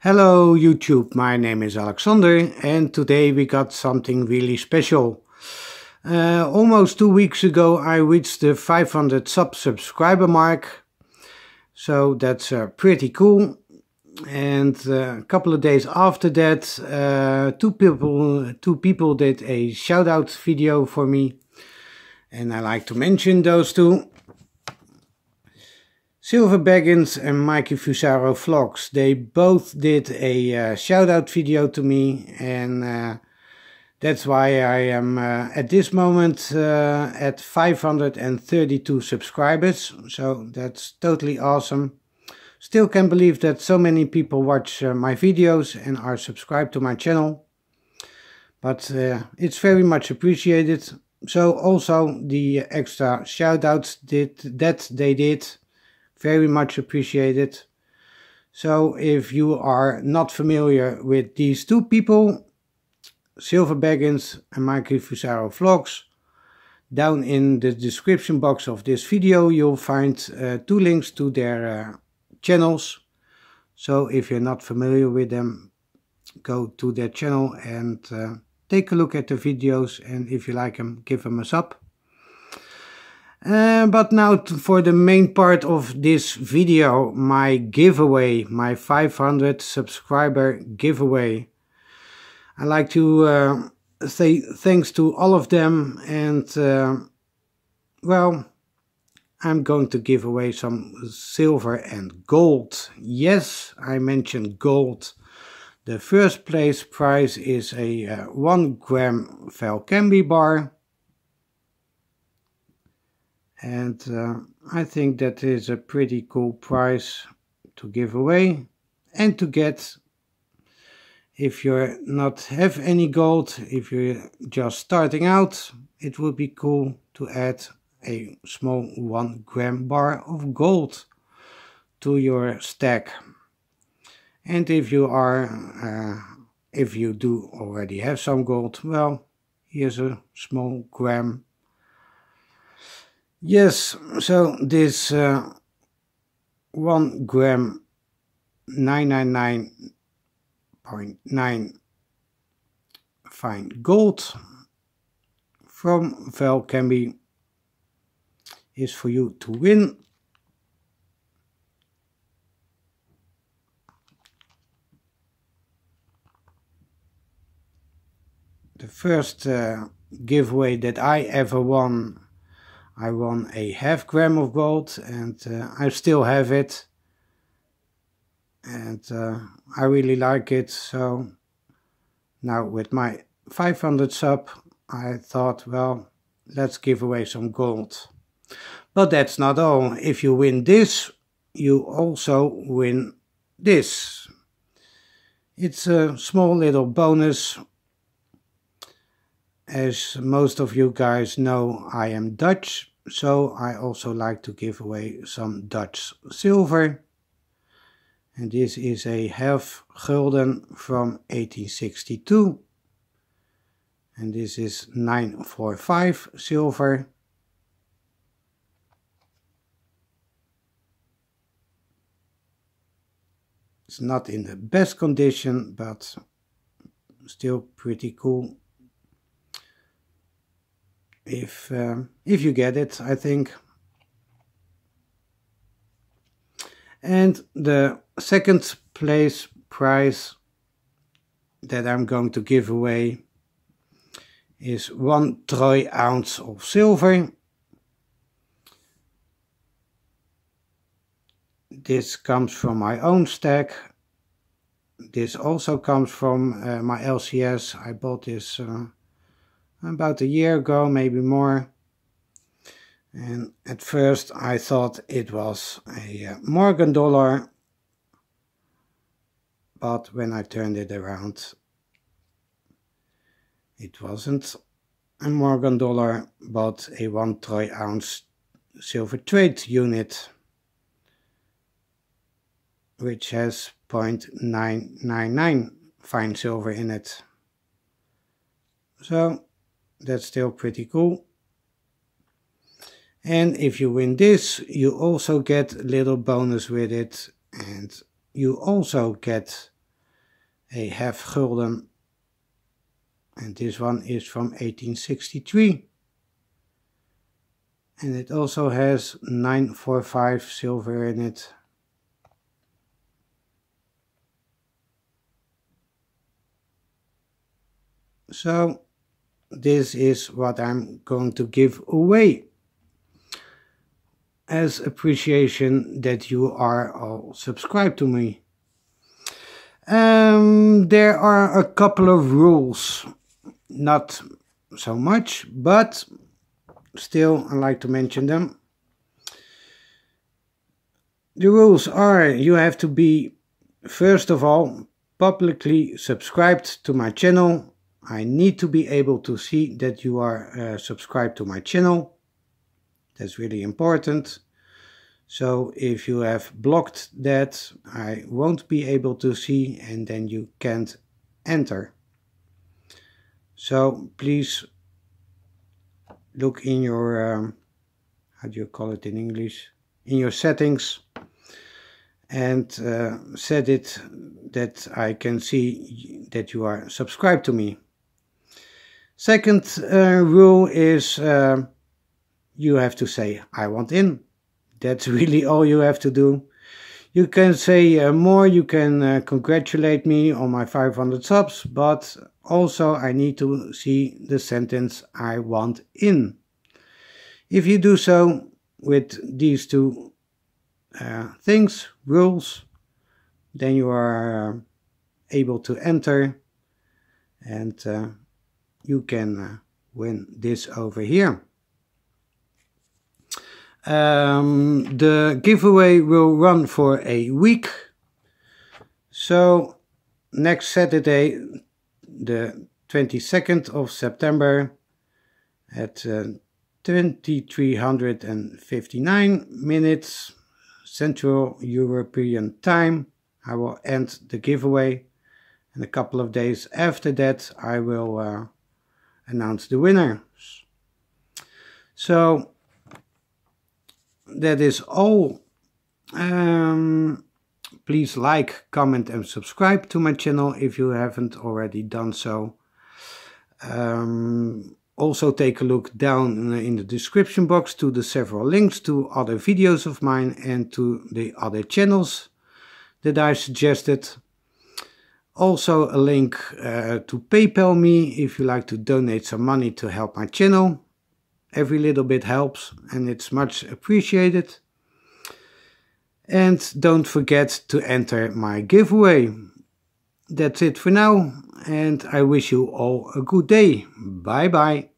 Hello YouTube, my name is Alexander and today we got something really special. Uh, almost two weeks ago I reached the 500 sub subscriber mark. So that's uh, pretty cool. And uh, a couple of days after that, uh, two people two people did a shout out video for me. And I like to mention those two. Silver Baggins and Mikey Fusaro Vlogs. They both did a uh, shout out video to me and uh, that's why I am uh, at this moment uh, at 532 subscribers. So that's totally awesome. Still can't believe that so many people watch uh, my videos and are subscribed to my channel. But uh, it's very much appreciated. So also the extra shout outs that they did very much appreciated. So if you are not familiar with these two people, Silver Baggins and Mike Fusaro Vlogs, down in the description box of this video you'll find uh, two links to their uh, channels. So if you're not familiar with them, go to their channel and uh, take a look at the videos and if you like them, give them a sub. Uh, but now for the main part of this video, my giveaway, my 500 subscriber giveaway. I'd like to uh, say thanks to all of them and uh, well, I'm going to give away some silver and gold. Yes, I mentioned gold. The first place prize is a uh, 1 gram Valcambi bar and uh, I think that is a pretty cool price to give away and to get if you're not have any gold if you're just starting out it would be cool to add a small one gram bar of gold to your stack and if you are uh, if you do already have some gold well here's a small gram Yes, so this uh, 1 gram 999.9 fine gold from Val Canby is for you to win. The first uh, giveaway that I ever won I won a half gram of gold and uh, I still have it. And uh, I really like it, so now with my 500 sub, I thought, well, let's give away some gold. But that's not all. If you win this, you also win this. It's a small little bonus as most of you guys know, I am Dutch, so I also like to give away some Dutch silver. And this is a half gulden from 1862. And this is 945 silver. It's not in the best condition, but still pretty cool if um, if you get it, I think. And the second place prize that I'm going to give away is one troy ounce of silver. This comes from my own stack. This also comes from uh, my LCS. I bought this uh, about a year ago, maybe more. And at first I thought it was a uh, Morgan dollar, but when I turned it around, it wasn't a Morgan dollar, but a one troy ounce silver trade unit, which has 0.999 fine silver in it. So that's still pretty cool. And if you win this, you also get a little bonus with it. And you also get a half gulden. And this one is from 1863. And it also has 945 silver in it. So this is what I'm going to give away as appreciation that you are all subscribed to me. Um, there are a couple of rules, not so much, but still I like to mention them. The rules are you have to be, first of all, publicly subscribed to my channel I need to be able to see that you are uh, subscribed to my channel. That's really important. So if you have blocked that, I won't be able to see and then you can't enter. So please look in your, um, how do you call it in English? In your settings and uh, set it that I can see that you are subscribed to me. Second uh, rule is uh, you have to say, I want in. That's really all you have to do. You can say uh, more, you can uh, congratulate me on my 500 subs, but also I need to see the sentence I want in. If you do so with these two uh, things, rules, then you are uh, able to enter and you can uh, win this over here. Um, the giveaway will run for a week. So next Saturday, the 22nd of September at uh, 2359 minutes Central European time, I will end the giveaway. And a couple of days after that, I will uh, announce the winners. So that is all. Um, please like, comment and subscribe to my channel if you haven't already done so. Um, also take a look down in the description box to the several links to other videos of mine and to the other channels that I suggested. Also a link uh, to PayPal me if you like to donate some money to help my channel. Every little bit helps and it's much appreciated. And don't forget to enter my giveaway. That's it for now and I wish you all a good day. Bye bye.